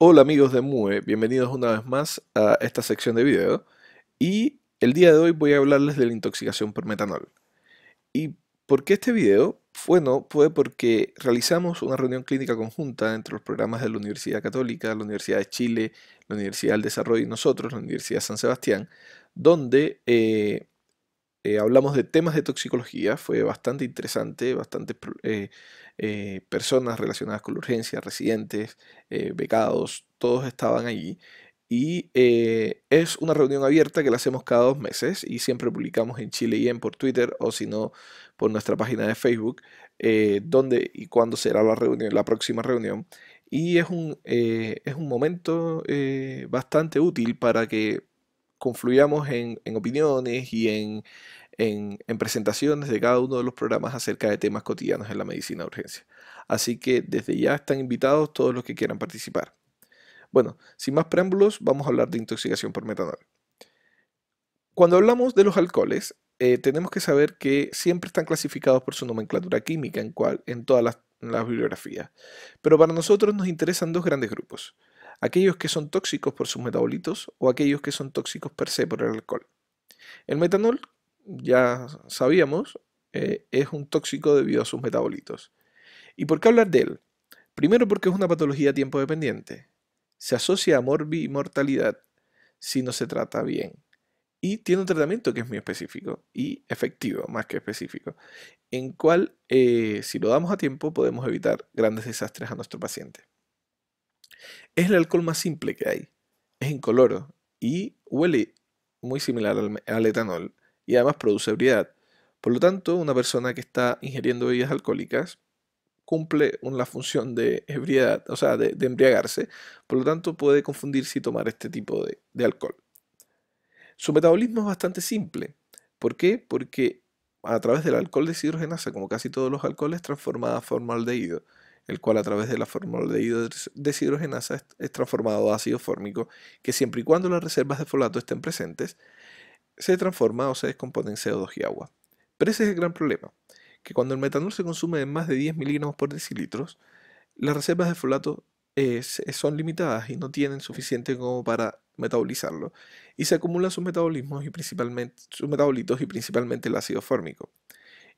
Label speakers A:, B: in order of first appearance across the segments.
A: Hola amigos de MUE, bienvenidos una vez más a esta sección de video y el día de hoy voy a hablarles de la intoxicación por metanol. ¿Y por qué este video? Bueno, fue porque realizamos una reunión clínica conjunta entre los programas de la Universidad Católica, la Universidad de Chile, la Universidad del Desarrollo y nosotros, la Universidad San Sebastián, donde eh, eh, hablamos de temas de toxicología, fue bastante interesante, bastantes eh, eh, personas relacionadas con la urgencia, residentes, becados, todos estaban allí. Y es una reunión abierta que la hacemos cada dos meses y siempre publicamos en Chile y en por Twitter o si no por nuestra página de Facebook dónde y cuándo será la, reunión, la próxima reunión. Y es un, es un momento bastante útil para que confluyamos en, opiniones y en, presentaciones de cada uno de los programas acerca de temas cotidianos en la medicina de urgencia. Así que desde ya están invitados todos los que quieran participar. Bueno, sin más preámbulos, vamos a hablar de intoxicación por metanol. Cuando hablamos de los alcoholes, eh, tenemos que saber que siempre están clasificados por su nomenclatura química en, cual, en todas las bibliografías. Pero para nosotros nos interesan dos grandes grupos aquellos que son tóxicos por sus metabolitos o aquellos que son tóxicos per se por el alcohol. El metanol, ya sabíamos, eh, es un tóxico debido a sus metabolitos. ¿Y por qué hablar de él? Primero porque es una patología tiempo dependiente. Se asocia a morbi mortalidad si no se trata bien. Y tiene un tratamiento que es muy específico y efectivo, más que específico, en cual eh, si lo damos a tiempo podemos evitar grandes desastres a nuestro paciente. Es el alcohol más simple que hay. Es incoloro y huele muy similar al, etanol y además produce ebriedad. Por lo tanto, una persona que está ingiriendo bebidas alcohólicas cumple una función de ebriedad, o sea, de, embriagarse, por lo tanto puede confundirse y tomar este tipo de, alcohol. Su metabolismo es bastante simple. ¿Por qué? Porque a través del alcohol deshidrogenasa, como casi todos los alcoholes, transformada a formaldehído el cual a través de la fórmula de deshidrogenasa es transformado a ácido fórmico, que siempre y cuando las reservas de folato estén presentes, se transforma o se descompone en CO2 y agua. Pero ese es el gran problema, que cuando el metanol se consume en más de 10 miligramos por decilitro, las reservas de folato eh, son limitadas y no tienen suficiente como para metabolizarlo, y se acumulan sus, metabolismos y principalmente, sus metabolitos y principalmente el ácido fórmico.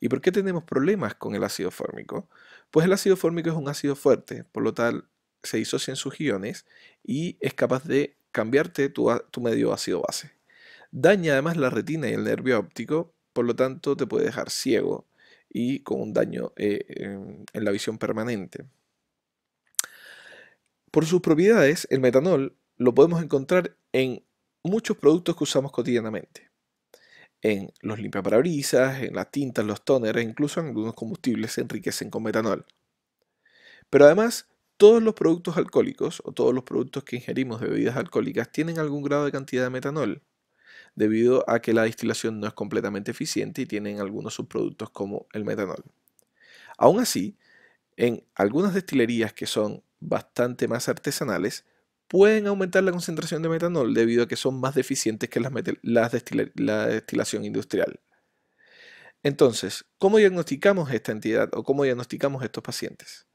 A: ¿Y por qué tenemos problemas con el ácido fórmico? Pues el ácido fórmico es un ácido fuerte, por lo tal se disocia en sus iones y es capaz de cambiarte tu, medio ácido-base. Daña además la retina y el nervio óptico, por lo tanto te puede dejar ciego y con un daño eh, en la visión permanente. Por sus propiedades, el metanol lo podemos encontrar en muchos productos que usamos cotidianamente en los limpiaparabrisas, en las tintas, los tóneres, e incluso en algunos combustibles se enriquecen con metanol. Pero además, todos los productos alcohólicos o todos los productos que ingerimos de bebidas alcohólicas tienen algún grado de cantidad de metanol, debido a que la destilación no es completamente eficiente y tienen algunos subproductos como el metanol. Aún así, en algunas destilerías que son bastante más artesanales, pueden aumentar la concentración de metanol debido a que son más deficientes que las, la destilación industrial. Entonces, ¿cómo diagnosticamos esta entidad o cómo diagnosticamos estos pacientes?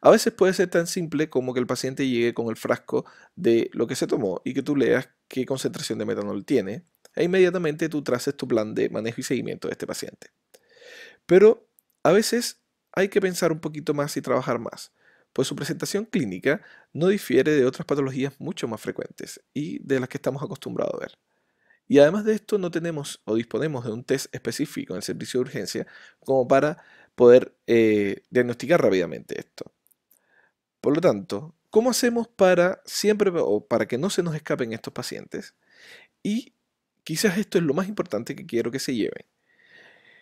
A: A veces puede ser tan simple como que el paciente llegue con el frasco de lo que se tomó y que tú leas qué concentración de metanol tiene e inmediatamente tú traces tu plan de manejo y seguimiento de este paciente. Pero a veces hay que pensar un poquito más y trabajar más, pues su presentación clínica no difiere de otras patologías mucho más frecuentes y de las que estamos acostumbrados a ver. Y además de esto, no tenemos o disponemos de un test específico en el servicio de urgencia como para poder eh, diagnosticar rápidamente esto. Por lo tanto, ¿cómo hacemos para siempre o para que no se nos escapen estos pacientes? Y quizás esto es lo más importante que quiero que se lleven.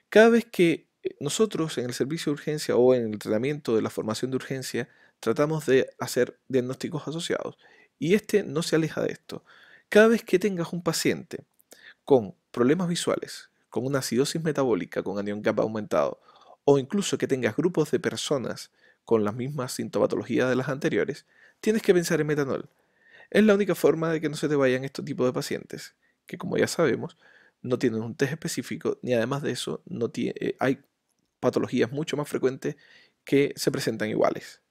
A: Cada vez que eh, nosotros en el servicio de urgencia o en el tratamiento de la formación de urgencia Tratamos de hacer diagnósticos asociados y este no se aleja de esto. Cada vez que tengas un paciente con problemas visuales, con una acidosis metabólica, con anión gap aumentado, o incluso que tengas grupos de personas con las mismas sintomatologías de las anteriores, tienes que pensar en metanol. Es la única forma de que no se te vayan estos tipos de pacientes, que como ya sabemos, no tienen un test específico, ni además de eso, eh, hay patologías mucho más frecuentes que se presentan iguales.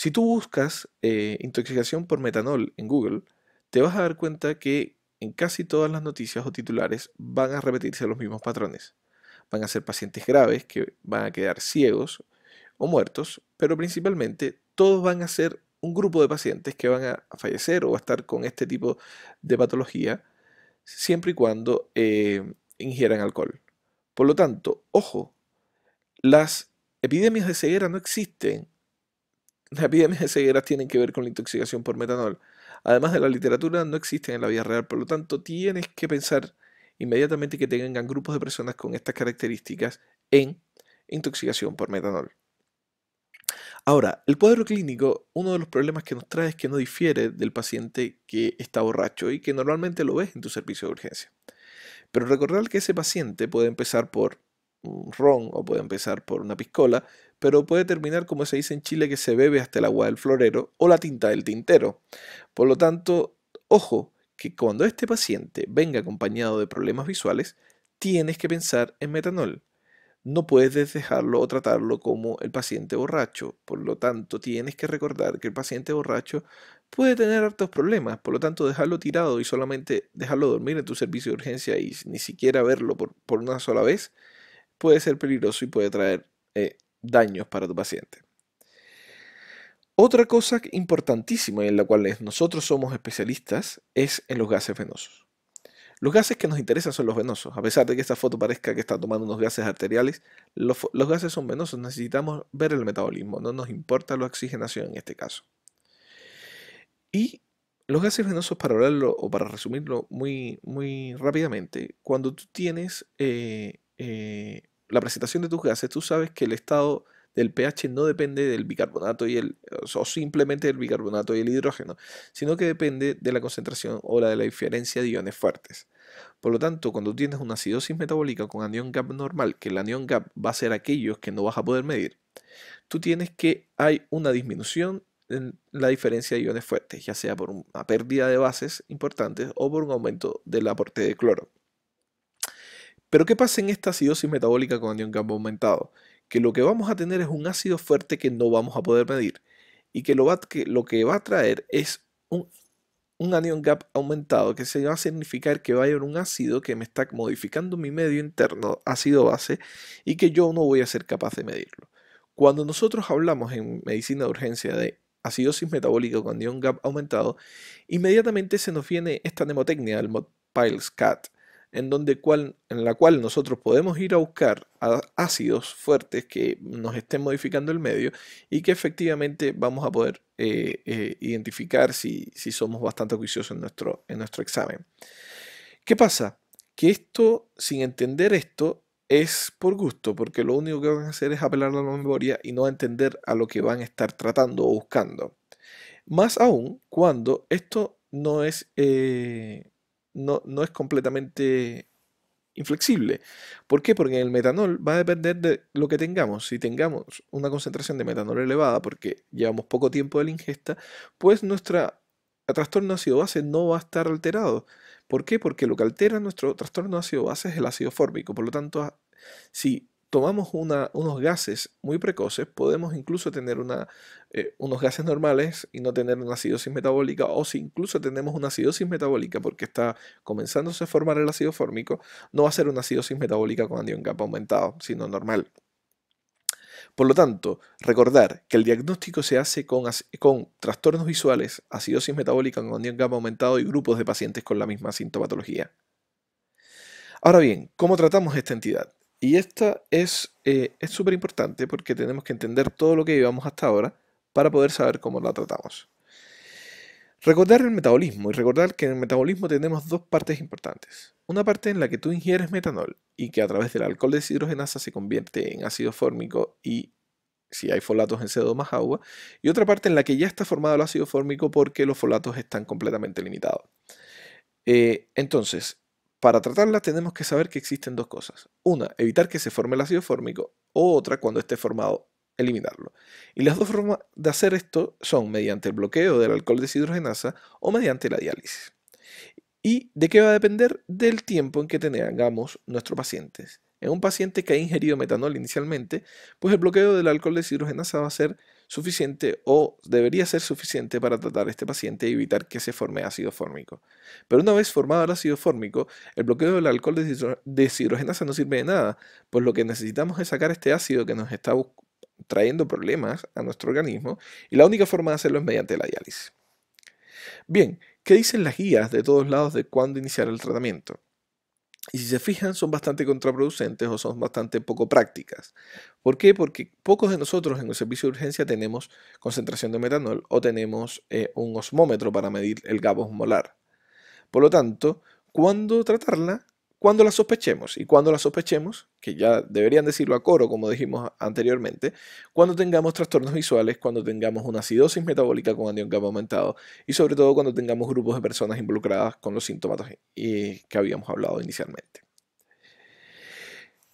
A: Si tú buscas eh, intoxicación por metanol en Google, te vas a dar cuenta que en casi todas las noticias o titulares van a repetirse los mismos patrones. Van a ser pacientes graves que van a quedar ciegos o muertos, pero principalmente todos van a ser un grupo de pacientes que van a fallecer o a estar con este tipo de patología siempre y cuando eh, ingieran alcohol. Por lo tanto, ojo, las epidemias de ceguera no existen las epidemias de cegueras tienen que ver con la intoxicación por metanol. Además de la literatura, no existen en la vida real, por lo tanto, tienes que pensar inmediatamente que tengan grupos de personas con estas características en intoxicación por metanol. Ahora, el cuadro clínico, uno de los problemas que nos trae es que no difiere del paciente que está borracho y que normalmente lo ves en tu servicio de urgencia. Pero recordar que ese paciente puede empezar por un ron o puede empezar por una piscola, pero puede terminar, como se dice en Chile, que se bebe hasta el agua del florero o la tinta del tintero. Por lo tanto, ojo, que cuando este paciente venga acompañado de problemas visuales, tienes que pensar en metanol. No puedes dejarlo o tratarlo como el paciente borracho. Por lo tanto, tienes que recordar que el paciente borracho puede tener hartos problemas. Por lo tanto, dejarlo tirado y solamente dejarlo dormir en tu servicio de urgencia y ni siquiera verlo por, una sola vez puede ser peligroso y puede traer eh, daños para tu paciente. Otra cosa importantísima en la cual nosotros somos especialistas es en los gases venosos. Los gases que nos interesan son los venosos. A pesar de que esta foto parezca que está tomando unos gases arteriales, los, gases son venosos. Necesitamos ver el metabolismo. No nos importa la oxigenación en este caso. Y los gases venosos, para hablarlo o para resumirlo muy, muy rápidamente, cuando tú tienes eh, eh, la presentación de tus gases, tú sabes que el estado del pH no depende del bicarbonato y el o simplemente del bicarbonato y el hidrógeno, sino que depende de la concentración o la de la diferencia de iones fuertes. Por lo tanto, cuando tienes una acidosis metabólica con anión gap normal, que el anión gap va a ser aquello que no vas a poder medir, tú tienes que hay una disminución en la diferencia de iones fuertes, ya sea por una pérdida de bases importantes o por un aumento del aporte de cloro. Pero ¿qué pasa en esta acidosis metabólica con anión GAP aumentado? Que lo que vamos a tener es un ácido fuerte que no vamos a poder medir y que lo, que, va a traer es un, un anion gap aumentado, que se va a significar que va a haber un ácido que me está modificando mi medio interno, ácido-base, y que yo no voy a ser capaz de medirlo. Cuando nosotros hablamos en medicina de urgencia de acidosis metabólica con anion gap aumentado, inmediatamente se nos viene esta mnemotecnia del Piles-Cat, en, donde en la cual nosotros podemos ir a buscar ácidos fuertes que nos estén modificando el medio y que efectivamente vamos a poder eh, eh, identificar si, somos bastante juiciosos en nuestro, en nuestro examen. ¿Qué pasa? Que esto, sin entender esto, es por gusto, porque lo único que van a hacer es apelar a la memoria y no entender a lo que van a estar tratando o buscando. Más aún cuando esto no es eh, no, es completamente inflexible. ¿Por qué? Porque el metanol va a depender de lo que tengamos. Si tengamos una concentración de metanol elevada porque llevamos poco tiempo de la ingesta, pues nuestro trastorno ácido base no va a estar alterado. ¿Por qué? Porque lo que altera nuestro trastorno ácido base es el ácido fórmico. Por lo tanto, si tomamos unos gases muy precoces, podemos incluso tener eh, unos gases normales y no tener una acidosis metabólica, o si incluso tenemos una acidosis metabólica porque está comenzándose a formar el ácido fórmico, no va a ser una acidosis metabólica con anión gapa aumentado, sino normal. Por lo tanto, recordar que el diagnóstico se hace con, con trastornos visuales, acidosis metabólica con anión gamma aumentado y grupos de pacientes con la misma sintomatología. Ahora bien, ¿cómo tratamos esta entidad? Y esta es eh, súper importante porque tenemos que entender todo lo que llevamos hasta ahora para poder saber cómo la tratamos. Recordar el metabolismo y recordar que en el metabolismo tenemos dos partes importantes. Una parte en la que tú ingieres metanol y que a través del alcohol deshidrogenasa se convierte en ácido fórmico y si hay folatos en co más agua, y otra parte en la que ya está formado el ácido fórmico porque los folatos están completamente limitados. Eh, entonces, para tratarla tenemos que saber que existen dos cosas. Una, evitar que se forme el ácido fórmico o otra, cuando esté formado, eliminarlo. Y las dos formas de hacer esto son mediante el bloqueo del alcohol deshidrogenasa o mediante la diálisis. ¿Y de qué va a depender? Del tiempo en que tengamos nuestros pacientes. En un paciente que ha ingerido metanol inicialmente, pues el bloqueo del alcohol deshidrogenasa va a ser suficiente o debería ser suficiente para tratar a este paciente y evitar que se forme ácido fórmico. Pero una vez formado el ácido fórmico, el bloqueo del alcohol deshidrogenasa no sirve de nada, pues lo que necesitamos es sacar este ácido que nos está trayendo problemas a nuestro organismo y la única forma de hacerlo es mediante la diálisis. Bien, ¿qué dicen las guías de todos lados de cuándo iniciar el tratamiento? Y si se fijan, son bastante contraproducentes o son bastante poco prácticas. ¿Por qué? Porque pocos de nosotros en el servicio de urgencia tenemos concentración de metanol o tenemos eh, un osmómetro para medir el gabos molar. Por lo tanto, ¿cuándo tratarla? Cuando la sospechemos, y cuando la sospechemos, que ya deberían decirlo a coro, como dijimos anteriormente, cuando tengamos trastornos visuales, cuando tengamos una acidosis metabólica con anión gamma aumentado, y sobre todo cuando tengamos grupos de personas involucradas con los síntomas eh, que habíamos hablado inicialmente.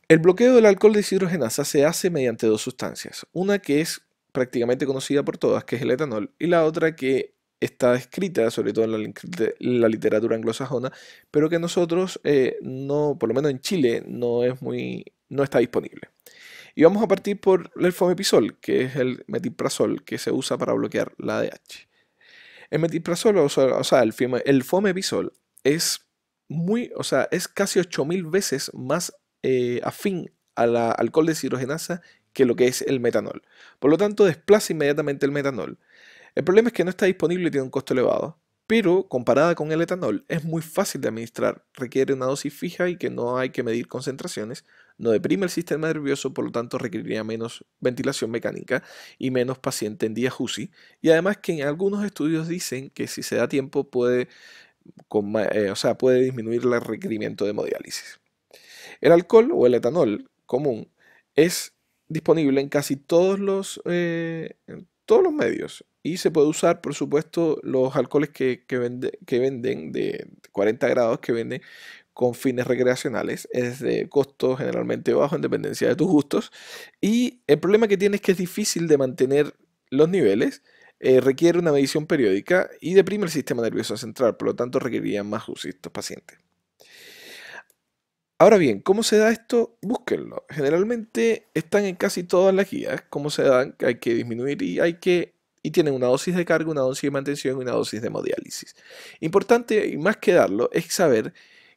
A: El bloqueo del alcohol de hidrogenasa se hace mediante dos sustancias, una que es prácticamente conocida por todas, que es el etanol, y la otra que está escrita, sobre todo en la, literatura anglosajona, pero que nosotros eh, no, por lo menos en Chile, no es muy, no está disponible. Y vamos a partir por el fomepisol, que es el metiprasol que se usa para bloquear la ADH. El metiprasol, o sea, el, fomepisol, es muy, o sea, es casi 8000 veces más eh, afín al alcohol de que lo que es el metanol. Por lo tanto, desplaza inmediatamente el metanol. El problema es que no está disponible y tiene un costo elevado, pero comparada con el etanol es muy fácil de administrar, requiere una dosis fija y que no hay que medir concentraciones, no deprime el sistema nervioso, por lo tanto requeriría menos ventilación mecánica y menos paciente en día UCI, y además que en algunos estudios dicen que si se da tiempo puede, eh, o sea, puede disminuir el requerimiento de hemodiálisis. El alcohol o el etanol común es disponible en casi todos los, eh, todos los medios. Y se puede usar, por supuesto, los alcoholes que, que venden de 40 grados que venden con fines recreacionales. Es de costo generalmente bajo en dependencia de tus gustos. Y el problema que tiene es que es difícil de mantener los niveles. Eh, requiere una medición periódica y deprime el sistema nervioso central, por lo tanto requerirían más UCI estos pacientes. Ahora bien, ¿cómo se da esto? Búsquenlo. Generalmente están en casi todas las guías. ¿Cómo se dan? Hay que disminuir y hay que... Y tienen una dosis de carga, una dosis de mantención y una dosis de hemodiálisis. Importante, y más que darlo, es saber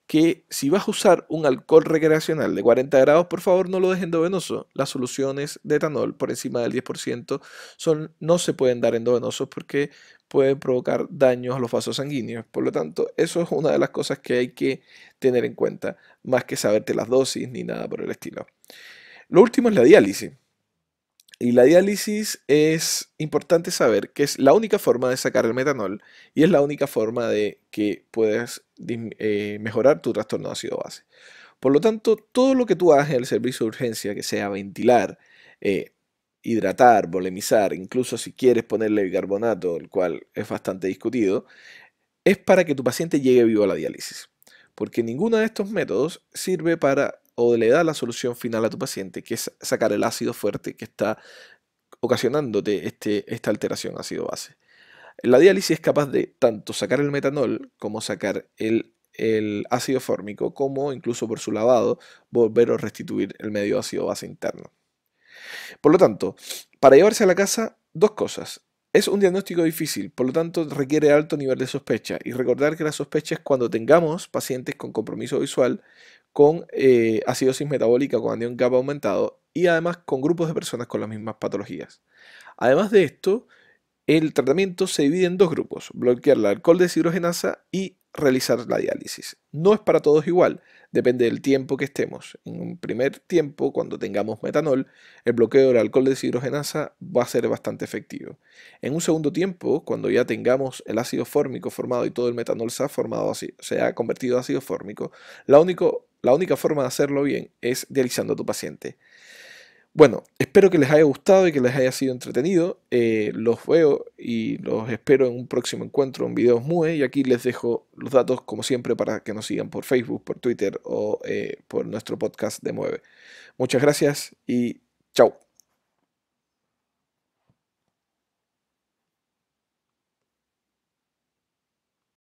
A: que si vas a usar un alcohol recreacional de 40 grados, por favor no lo dejes endovenoso. Las soluciones de etanol por encima del 10% son, no se pueden dar endovenosos porque pueden provocar daños a los vasos sanguíneos. Por lo tanto, eso es una de las cosas que hay que tener en cuenta, más que saberte las dosis ni nada por el estilo. Lo último es la diálisis. Y la diálisis es importante saber que es la única forma de sacar el metanol y es la única forma de que puedas eh, mejorar tu trastorno ácido base. Por lo tanto, todo lo que tú hagas en el servicio de urgencia, que sea ventilar, eh, hidratar, volemizar, incluso si quieres ponerle bicarbonato, el cual es bastante discutido, es para que tu paciente llegue vivo a la diálisis. Porque ninguno de estos métodos sirve para o le da la solución final a tu paciente, que es sacar el ácido fuerte que está ocasionándote este, esta alteración ácido-base. La diálisis es capaz de tanto sacar el metanol como sacar el, ácido fórmico, como incluso por su lavado volver o restituir el medio ácido-base interno. Por lo tanto, para llevarse a la casa, dos cosas. Es un diagnóstico difícil, por lo tanto requiere alto nivel de sospecha y recordar que la sospecha es cuando tengamos pacientes con compromiso visual con eh, acidosis metabólica con anión gap aumentado y además con grupos de personas con las mismas patologías. Además de esto, el tratamiento se divide en dos grupos, bloquear la alcohol deshidrogenasa y realizar la diálisis. No es para todos igual depende del tiempo que estemos. En un primer tiempo, cuando tengamos metanol, el bloqueo del alcohol deshidrogenasa va a ser bastante efectivo. En un segundo tiempo, cuando ya tengamos el ácido fórmico formado y todo el metanol se ha, convertido en ácido fórmico, la, la única forma de hacerlo bien es dializando a tu paciente. Bueno, espero que les haya gustado y que les haya sido entretenido. Eh, los veo y los espero en un próximo encuentro en Videos MUE. Y aquí les dejo los datos, como siempre, para que nos sigan por Facebook, por Twitter o eh, por nuestro podcast de Mueve. Muchas gracias y chao.